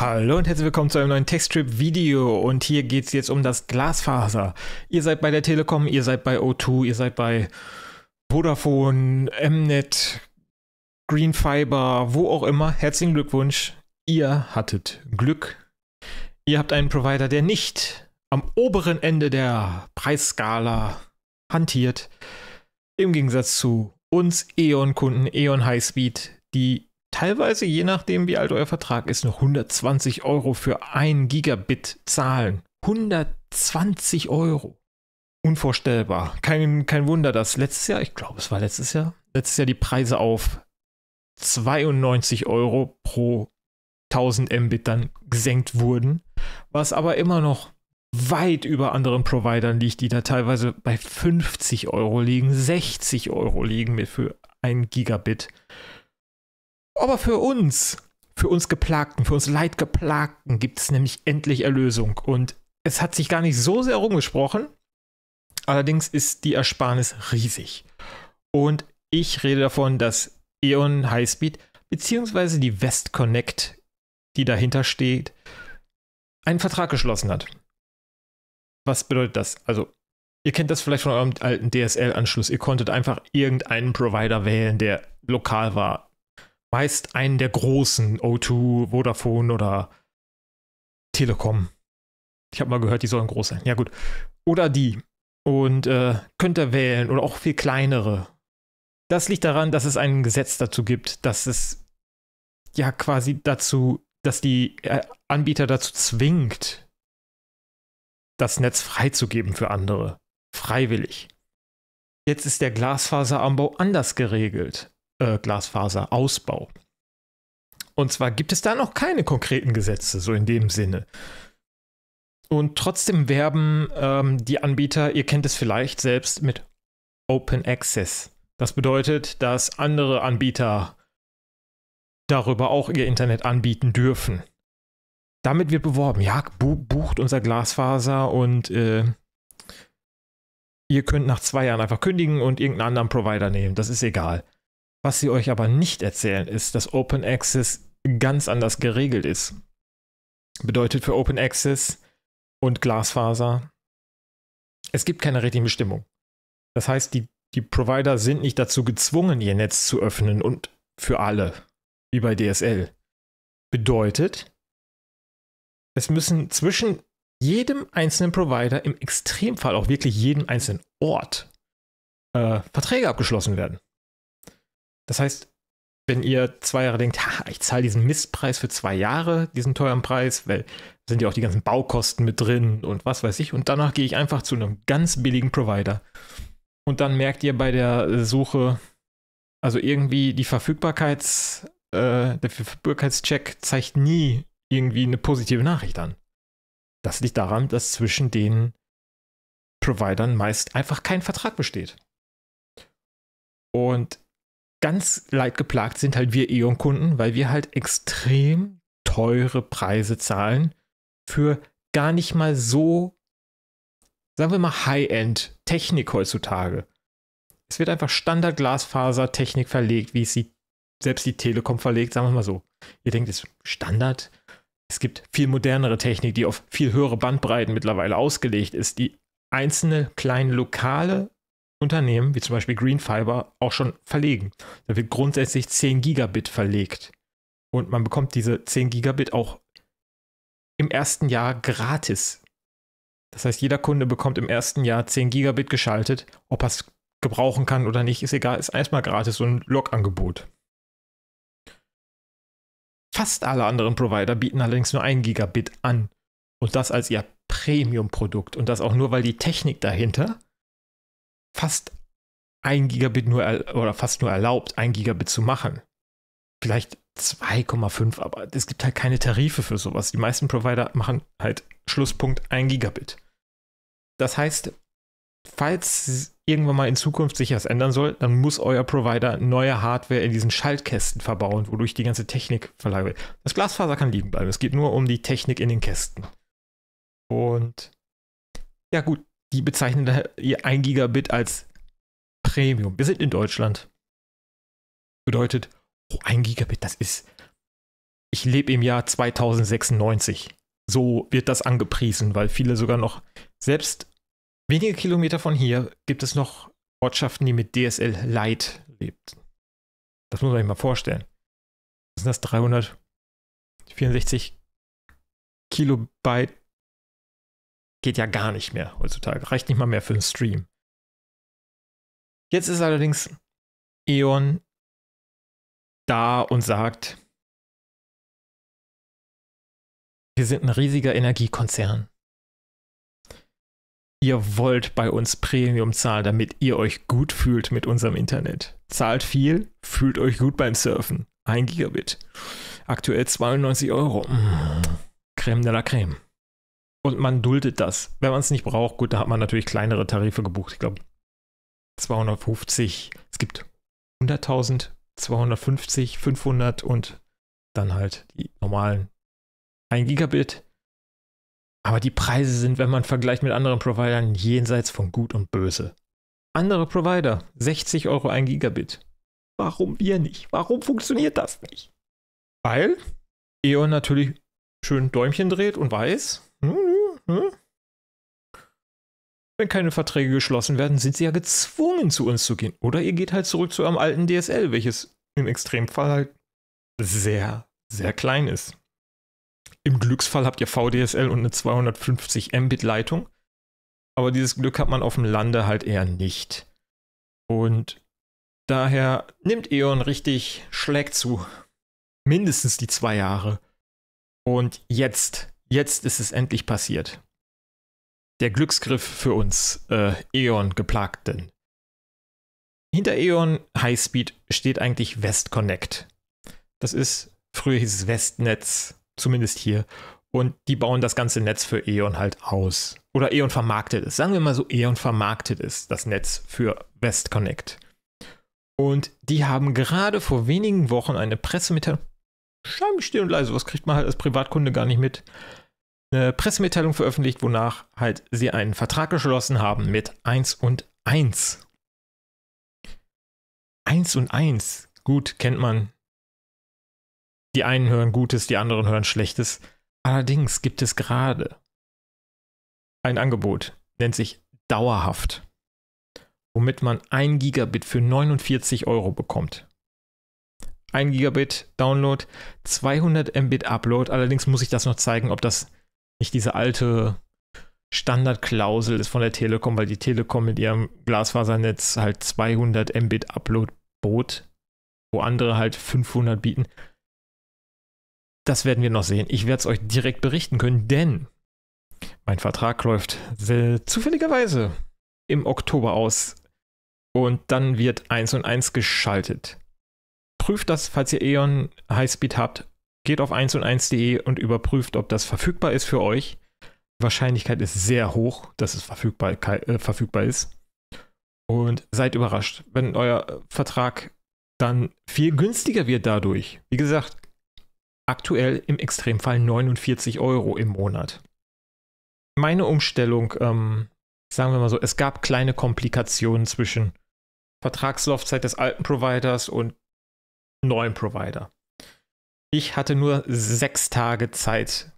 Hallo und herzlich willkommen zu einem neuen Textstrip Video und hier geht es jetzt um das Glasfaser. Ihr seid bei der Telekom, ihr seid bei O2, ihr seid bei Vodafone, Mnet, Green Fiber, wo auch immer. Herzlichen Glückwunsch, ihr hattet Glück. Ihr habt einen Provider, der nicht am oberen Ende der Preisskala hantiert. Im Gegensatz zu uns E.ON-Kunden, E.ON Highspeed, die teilweise, je nachdem wie alt euer Vertrag ist, noch 120 Euro für ein Gigabit zahlen. 120 Euro. Unvorstellbar. Kein, kein Wunder, dass letztes Jahr, ich glaube, es war letztes Jahr, letztes Jahr die Preise auf 92 Euro pro 1000 Mbit dann gesenkt wurden, was aber immer noch weit über anderen Providern liegt, die da teilweise bei 50 Euro liegen, 60 Euro liegen mit für ein Gigabit. Aber für uns, für uns Geplagten, für uns Leidgeplagten gibt es nämlich endlich Erlösung. Und es hat sich gar nicht so sehr rumgesprochen. Allerdings ist die Ersparnis riesig. Und ich rede davon, dass E.ON Highspeed bzw. die West Connect, die dahinter steht, einen Vertrag geschlossen hat. Was bedeutet das? Also, ihr kennt das vielleicht von eurem alten DSL-Anschluss. Ihr konntet einfach irgendeinen Provider wählen, der lokal war meist einen der großen O2, Vodafone oder Telekom. Ich habe mal gehört, die sollen groß sein. Ja gut. Oder die. Und äh, könnt ihr wählen oder auch viel kleinere. Das liegt daran, dass es ein Gesetz dazu gibt, dass es ja quasi dazu, dass die äh, Anbieter dazu zwingt, das Netz freizugeben für andere. Freiwillig. Jetzt ist der Glasfaseranbau anders geregelt. Äh, Glasfaserausbau. Und zwar gibt es da noch keine konkreten Gesetze, so in dem Sinne. Und trotzdem werben ähm, die Anbieter, ihr kennt es vielleicht selbst, mit Open Access. Das bedeutet, dass andere Anbieter darüber auch ihr Internet anbieten dürfen. Damit wird beworben, ja, bucht unser Glasfaser und äh, ihr könnt nach zwei Jahren einfach kündigen und irgendeinen anderen Provider nehmen. Das ist egal. Was sie euch aber nicht erzählen, ist, dass Open Access ganz anders geregelt ist. Bedeutet für Open Access und Glasfaser, es gibt keine richtigen Ratingbestimmung. Das heißt, die, die Provider sind nicht dazu gezwungen, ihr Netz zu öffnen und für alle, wie bei DSL. Bedeutet, es müssen zwischen jedem einzelnen Provider, im Extremfall auch wirklich jedem einzelnen Ort, äh, Verträge abgeschlossen werden. Das heißt, wenn ihr zwei Jahre denkt, ha, ich zahle diesen Mistpreis für zwei Jahre, diesen teuren Preis, weil sind ja auch die ganzen Baukosten mit drin und was weiß ich, und danach gehe ich einfach zu einem ganz billigen Provider. Und dann merkt ihr bei der Suche, also irgendwie die Verfügbarkeits, äh, der Verfügbarkeitscheck zeigt nie irgendwie eine positive Nachricht an. Das liegt daran, dass zwischen den Providern meist einfach kein Vertrag besteht. Und ganz leidgeplagt sind halt wir E.ON-Kunden, weil wir halt extrem teure Preise zahlen für gar nicht mal so, sagen wir mal, High-End-Technik heutzutage. Es wird einfach Standard-Glasfaser-Technik verlegt, wie es sie selbst die Telekom verlegt, sagen wir mal so. Ihr denkt, es ist Standard. Es gibt viel modernere Technik, die auf viel höhere Bandbreiten mittlerweile ausgelegt ist, die einzelne kleine lokale Unternehmen, wie zum Beispiel Green Fiber, auch schon verlegen. Da wird grundsätzlich 10 Gigabit verlegt. Und man bekommt diese 10 Gigabit auch im ersten Jahr gratis. Das heißt, jeder Kunde bekommt im ersten Jahr 10 Gigabit geschaltet. Ob er es gebrauchen kann oder nicht, ist egal, ist erstmal gratis so ein Log-Angebot. Fast alle anderen Provider bieten allerdings nur 1 Gigabit an. Und das als ihr Premium-Produkt. Und das auch nur, weil die Technik dahinter fast ein Gigabit nur oder fast nur erlaubt, ein Gigabit zu machen. Vielleicht 2,5, aber es gibt halt keine Tarife für sowas. Die meisten Provider machen halt Schlusspunkt ein Gigabit. Das heißt, falls irgendwann mal in Zukunft sich was ändern soll, dann muss euer Provider neue Hardware in diesen Schaltkästen verbauen, wodurch die ganze Technik verlagert wird. Das Glasfaser kann liegen bleiben. Es geht nur um die Technik in den Kästen. Und ja, gut, die bezeichnen ihr 1 Gigabit als Premium. Wir sind in Deutschland. Bedeutet, oh, 1 Gigabit, das ist. Ich lebe im Jahr 2096. So wird das angepriesen, weil viele sogar noch, selbst wenige Kilometer von hier, gibt es noch Ortschaften, die mit DSL Lite lebt. Das muss man sich mal vorstellen. Das sind das 364 Kilobyte Geht ja gar nicht mehr heutzutage. Reicht nicht mal mehr für einen Stream. Jetzt ist allerdings E.ON da und sagt, wir sind ein riesiger Energiekonzern. Ihr wollt bei uns Premium zahlen, damit ihr euch gut fühlt mit unserem Internet. Zahlt viel, fühlt euch gut beim Surfen. 1 Gigabit. Aktuell 92 Euro. Mm. Creme de la Creme und man duldet das. Wenn man es nicht braucht, gut, da hat man natürlich kleinere Tarife gebucht. Ich glaube 250, es gibt 100.000, 250, 500 und dann halt die normalen 1 Gigabit. Aber die Preise sind, wenn man vergleicht mit anderen Providern, jenseits von gut und böse. Andere Provider, 60 Euro 1 Gigabit. Warum wir nicht? Warum funktioniert das nicht? Weil E.ON natürlich schön Däumchen dreht und weiß, hm? Wenn keine Verträge geschlossen werden, sind sie ja gezwungen, zu uns zu gehen. Oder ihr geht halt zurück zu eurem alten DSL, welches im Extremfall halt sehr, sehr klein ist. Im Glücksfall habt ihr VDSL und eine 250 Mbit Leitung. Aber dieses Glück hat man auf dem Lande halt eher nicht. Und daher nimmt E.ON richtig Schläg zu. Mindestens die zwei Jahre. Und jetzt Jetzt ist es endlich passiert. Der Glücksgriff für uns, äh, Eon-Geplagten. Hinter Eon Highspeed steht eigentlich WestConnect. Das ist, früher hieß es Westnetz, zumindest hier. Und die bauen das ganze Netz für E.ON halt aus. Oder E.ON vermarktet es. Sagen wir mal so, E.ON vermarktet es, das Netz für WestConnect. Und die haben gerade vor wenigen Wochen eine Pressemitteilung. Scheinbar still und leise, was kriegt man halt als Privatkunde gar nicht mit eine Pressemitteilung veröffentlicht, wonach halt sie einen Vertrag geschlossen haben mit 1 und 1. 1 und 1. Gut, kennt man. Die einen hören Gutes, die anderen hören Schlechtes. Allerdings gibt es gerade ein Angebot, nennt sich dauerhaft, womit man 1 Gigabit für 49 Euro bekommt. 1 Gigabit Download, 200 Mbit Upload. Allerdings muss ich das noch zeigen, ob das nicht diese alte Standardklausel ist von der Telekom, weil die Telekom mit ihrem Glasfasernetz halt 200 Mbit Upload bot, wo andere halt 500 bieten. Das werden wir noch sehen. Ich werde es euch direkt berichten können, denn mein Vertrag läuft zufälligerweise im Oktober aus und dann wird 1 und 1 geschaltet. Prüft das, falls ihr E.ON Highspeed habt geht auf 1 und 1.de und überprüft, ob das verfügbar ist für euch. Wahrscheinlichkeit ist sehr hoch, dass es verfügbar, äh, verfügbar ist. Und seid überrascht, wenn euer Vertrag dann viel günstiger wird dadurch. Wie gesagt, aktuell im Extremfall 49 Euro im Monat. Meine Umstellung, ähm, sagen wir mal so, es gab kleine Komplikationen zwischen Vertragslaufzeit des alten Providers und neuen Provider. Ich hatte nur sechs Tage Zeit,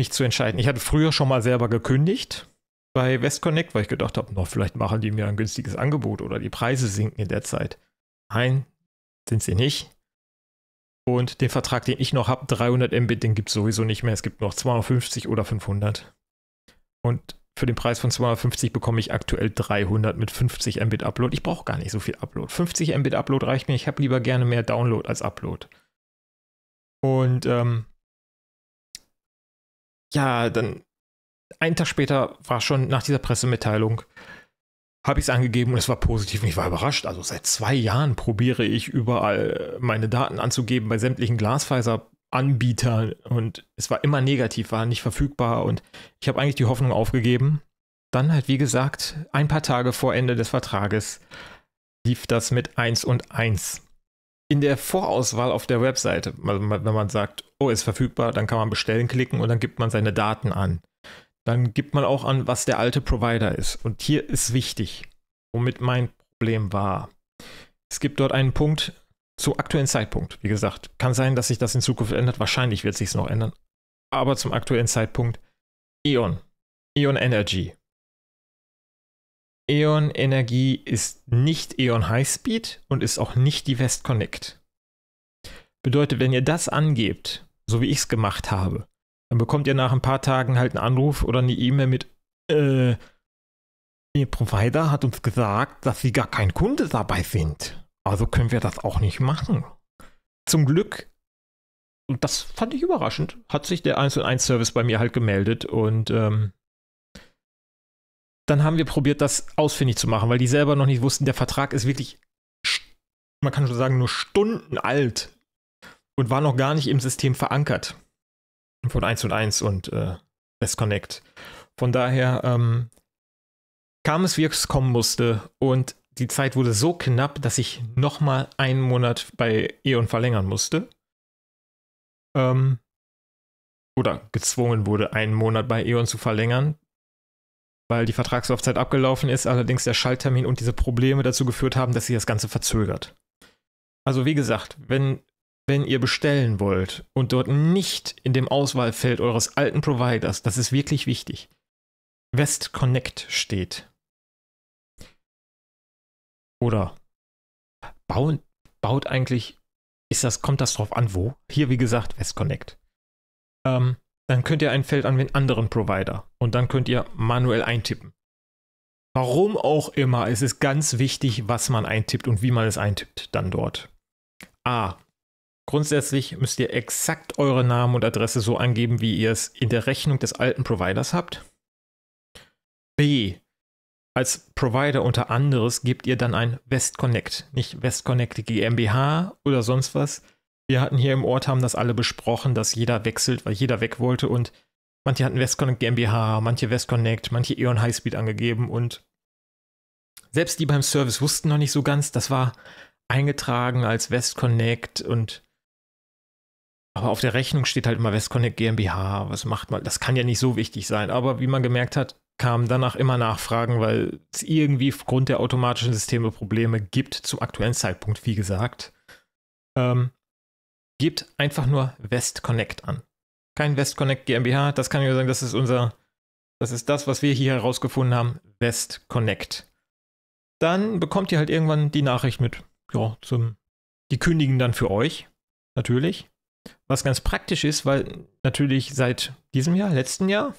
mich zu entscheiden. Ich hatte früher schon mal selber gekündigt bei WestConnect, weil ich gedacht habe, noch vielleicht machen die mir ein günstiges Angebot oder die Preise sinken in der Zeit. Nein, sind sie nicht. Und den Vertrag, den ich noch habe, 300 Mbit, den gibt es sowieso nicht mehr. Es gibt noch 250 oder 500. Und für den Preis von 250 bekomme ich aktuell 300 mit 50 Mbit Upload. Ich brauche gar nicht so viel Upload. 50 Mbit Upload reicht mir. Ich habe lieber gerne mehr Download als Upload. Und ähm, ja, dann einen Tag später war schon nach dieser Pressemitteilung, habe ich es angegeben und es war positiv und ich war überrascht. Also seit zwei Jahren probiere ich überall äh, meine Daten anzugeben bei sämtlichen Glasfaser-Anbietern und es war immer negativ, war nicht verfügbar und ich habe eigentlich die Hoffnung aufgegeben. Dann halt, wie gesagt, ein paar Tage vor Ende des Vertrages lief das mit 1 und 1 in der Vorauswahl auf der Webseite, wenn man sagt, oh, ist verfügbar, dann kann man bestellen klicken und dann gibt man seine Daten an. Dann gibt man auch an, was der alte Provider ist. Und hier ist wichtig, womit mein Problem war. Es gibt dort einen Punkt zu aktuellen Zeitpunkt. Wie gesagt, kann sein, dass sich das in Zukunft ändert. Wahrscheinlich wird sich es noch ändern. Aber zum aktuellen Zeitpunkt Eon, Eon Energy E.ON Energie ist nicht E.ON Highspeed und ist auch nicht die West Connect. Bedeutet, wenn ihr das angebt, so wie ich es gemacht habe, dann bekommt ihr nach ein paar Tagen halt einen Anruf oder eine E-Mail mit, äh, Ihr Provider hat uns gesagt, dass Sie gar kein Kunde dabei sind. Also können wir das auch nicht machen. Zum Glück, und das fand ich überraschend, hat sich der 1&1 Service bei mir halt gemeldet und ähm, dann haben wir probiert, das ausfindig zu machen, weil die selber noch nicht wussten, der Vertrag ist wirklich, man kann schon sagen, nur Stunden alt und war noch gar nicht im System verankert von 1 und 1 und äh, Best Connect. Von daher ähm, kam es, wie es kommen musste und die Zeit wurde so knapp, dass ich nochmal einen Monat bei E.ON verlängern musste. Ähm, oder gezwungen wurde, einen Monat bei E.ON zu verlängern, weil die Vertragslaufzeit abgelaufen ist, allerdings der Schalttermin und diese Probleme dazu geführt haben, dass sie das Ganze verzögert. Also wie gesagt, wenn, wenn ihr bestellen wollt und dort nicht in dem Auswahlfeld eures alten Providers, das ist wirklich wichtig, West Connect steht. Oder baut, baut eigentlich, ist das, kommt das drauf an, wo? Hier, wie gesagt, West Connect. Ähm, dann könnt ihr ein Feld anwählen, anderen Provider. Und dann könnt ihr manuell eintippen. Warum auch immer, es ist ganz wichtig, was man eintippt und wie man es eintippt dann dort. A. Grundsätzlich müsst ihr exakt eure Namen und Adresse so angeben, wie ihr es in der Rechnung des alten Providers habt. B. Als Provider unter anderes gebt ihr dann ein West Connect, nicht West Connect GmbH oder sonst was, wir hatten hier im Ort, haben das alle besprochen, dass jeder wechselt, weil jeder weg wollte und manche hatten Westconnect GmbH, manche Westconnect, manche E.ON Highspeed angegeben und selbst die beim Service wussten noch nicht so ganz, das war eingetragen als Westconnect und aber auf der Rechnung steht halt immer Westconnect GmbH, was macht man? Das kann ja nicht so wichtig sein, aber wie man gemerkt hat, kamen danach immer Nachfragen, weil es irgendwie aufgrund der automatischen Systeme Probleme gibt, zum aktuellen Zeitpunkt, wie gesagt. Ähm, gebt einfach nur West Connect an. Kein West Connect GmbH, das kann ich nur sagen, das ist unser, das ist das, was wir hier herausgefunden haben, West Connect. Dann bekommt ihr halt irgendwann die Nachricht mit, ja, zum, die kündigen dann für euch, natürlich. Was ganz praktisch ist, weil natürlich seit diesem Jahr, letzten Jahr,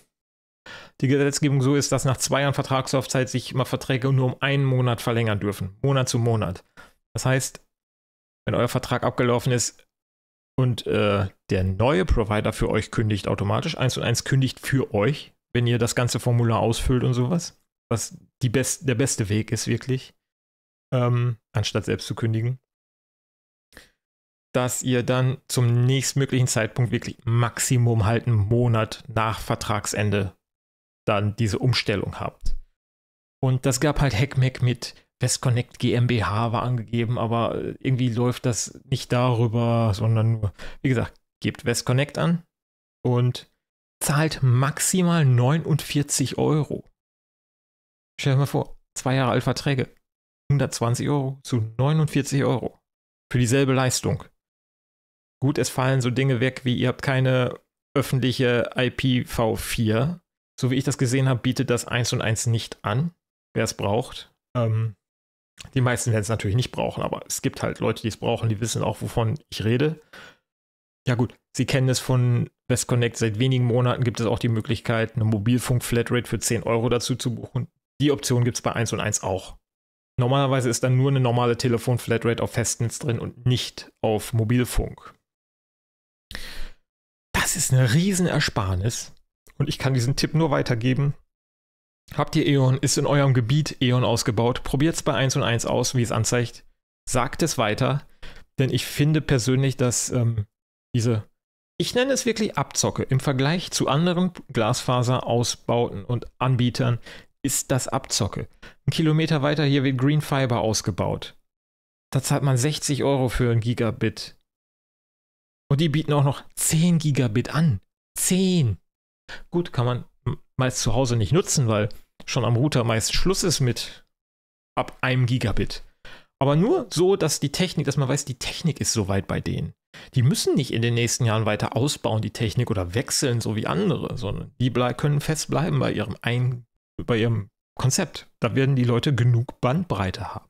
die Gesetzgebung so ist, dass nach zwei Jahren Vertragslaufzeit sich immer Verträge nur um einen Monat verlängern dürfen, Monat zu Monat. Das heißt, wenn euer Vertrag abgelaufen ist, und äh, der neue Provider für euch kündigt automatisch. Eins und eins kündigt für euch, wenn ihr das ganze Formular ausfüllt und sowas. Was die best, der beste Weg ist, wirklich. Ähm, anstatt selbst zu kündigen. Dass ihr dann zum nächstmöglichen Zeitpunkt wirklich Maximum halt einen Monat nach Vertragsende dann diese Umstellung habt. Und das gab halt Heckmeck mit, Westconnect GmbH war angegeben, aber äh, irgendwie läuft das nicht darüber, sondern nur, wie gesagt, gebt Westconnect an und zahlt maximal 49 Euro. Stell dir mal vor, zwei Jahre alt Verträge. 120 Euro zu 49 Euro. Für dieselbe Leistung. Gut, es fallen so Dinge weg wie ihr habt keine öffentliche IPv4. So wie ich das gesehen habe, bietet das 1 und 1 nicht an. Wer es braucht. Ähm, die meisten werden es natürlich nicht brauchen, aber es gibt halt Leute, die es brauchen, die wissen auch, wovon ich rede. Ja gut, Sie kennen es von WestConnect. Seit wenigen Monaten gibt es auch die Möglichkeit, eine Mobilfunk-Flatrate für 10 Euro dazu zu buchen. Die Option gibt es bei 1 und 1 auch. Normalerweise ist dann nur eine normale Telefon-Flatrate auf Festnetz drin und nicht auf Mobilfunk. Das ist eine Riesenersparnis und ich kann diesen Tipp nur weitergeben. Habt ihr E.ON? Ist in eurem Gebiet E.ON ausgebaut? Probiert es bei 1 und 1 aus, wie es anzeigt. Sagt es weiter, denn ich finde persönlich, dass ähm, diese, ich nenne es wirklich Abzocke, im Vergleich zu anderen Glasfaserausbauten und Anbietern ist das Abzocke. Ein Kilometer weiter hier wird Green Fiber ausgebaut. Da zahlt man 60 Euro für ein Gigabit. Und die bieten auch noch 10 Gigabit an. 10. Gut, kann man meist zu Hause nicht nutzen, weil schon am Router meist Schluss ist mit ab einem Gigabit. Aber nur so, dass die Technik, dass man weiß, die Technik ist soweit bei denen. Die müssen nicht in den nächsten Jahren weiter ausbauen, die Technik oder wechseln, so wie andere, sondern die können fest bleiben bei ihrem, Ein bei ihrem Konzept. Da werden die Leute genug Bandbreite haben.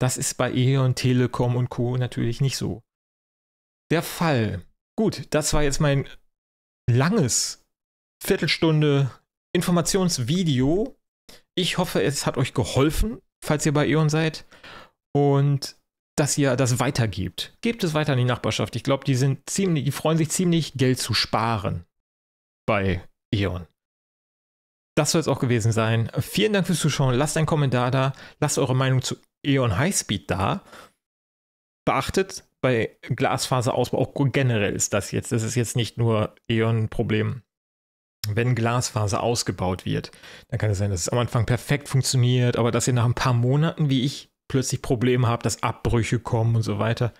Das ist bei E.ON, Telekom und Co. natürlich nicht so. Der Fall. Gut, das war jetzt mein langes Viertelstunde Informationsvideo. Ich hoffe, es hat euch geholfen, falls ihr bei E.ON seid. Und dass ihr das weitergebt. Gebt es weiter in die Nachbarschaft. Ich glaube, die sind ziemlich, die freuen sich ziemlich, Geld zu sparen bei E.ON. Das soll es auch gewesen sein. Vielen Dank fürs Zuschauen. Lasst einen Kommentar da. Lasst eure Meinung zu E.ON Highspeed da. Beachtet, bei Glasfaserausbau auch generell ist das jetzt. Das ist jetzt nicht nur E.ON-Problem wenn Glasfaser ausgebaut wird, dann kann es sein, dass es am Anfang perfekt funktioniert, aber dass ihr nach ein paar Monaten, wie ich, plötzlich Probleme habt, dass Abbrüche kommen und so weiter.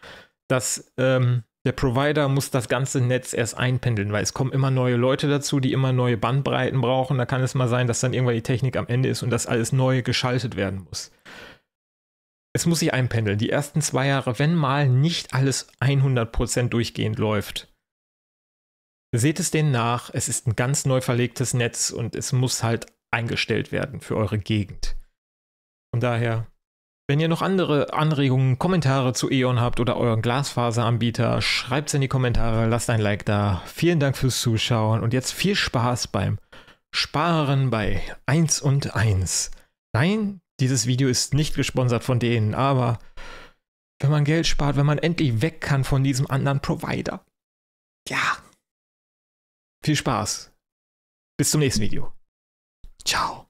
Dass ähm, der Provider muss das ganze Netz erst einpendeln, weil es kommen immer neue Leute dazu, die immer neue Bandbreiten brauchen. Da kann es mal sein, dass dann irgendwann die Technik am Ende ist und das alles neu geschaltet werden muss. Es muss sich einpendeln. Die ersten zwei Jahre, wenn mal nicht alles 100% durchgehend läuft, Seht es denen nach, es ist ein ganz neu verlegtes Netz und es muss halt eingestellt werden für eure Gegend. Von daher, wenn ihr noch andere Anregungen, Kommentare zu E.ON habt oder euren Glasfaseranbieter, schreibt es in die Kommentare, lasst ein Like da. Vielen Dank fürs Zuschauen und jetzt viel Spaß beim Sparen bei 1 und 1. Nein, dieses Video ist nicht gesponsert von denen, aber wenn man Geld spart, wenn man endlich weg kann von diesem anderen Provider. Ja. Viel Spaß. Bis zum nächsten Video. Ciao.